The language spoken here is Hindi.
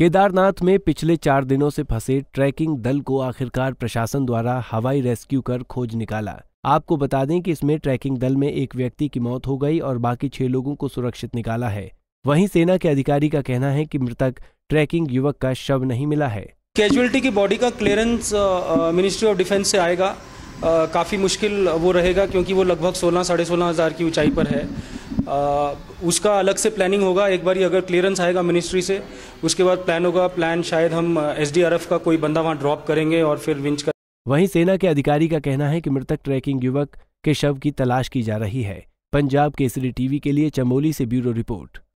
केदारनाथ में पिछले चार दिनों से फंसे ट्रैकिंग दल को आखिरकार प्रशासन द्वारा हवाई रेस्क्यू कर खोज निकाला आपको बता दें कि इसमें ट्रैकिंग दल में एक व्यक्ति की मौत हो गई और बाकी छह लोगों को सुरक्षित निकाला है वहीं सेना के अधिकारी का कहना है कि मृतक ट्रैकिंग युवक का शव नहीं मिला है कैजुअलिटी की बॉडी का क्लियरेंस मिनिस्ट्री ऑफ डिफेंस से आएगा काफ़ी मुश्किल वो रहेगा क्योंकि वो लगभग सोलह साढ़े सोलह हज़ार की ऊंचाई पर है आ, उसका अलग से प्लानिंग होगा एक बार अगर क्लियरेंस आएगा मिनिस्ट्री से उसके बाद प्लान होगा प्लान शायद हम एस का कोई बंदा वहाँ ड्रॉप करेंगे और फिर विंच कर वहीं सेना के अधिकारी का कहना है कि मृतक ट्रैकिंग युवक के शव की तलाश की जा रही है पंजाब केसरी टीवी के लिए चमोली से ब्यूरो रिपोर्ट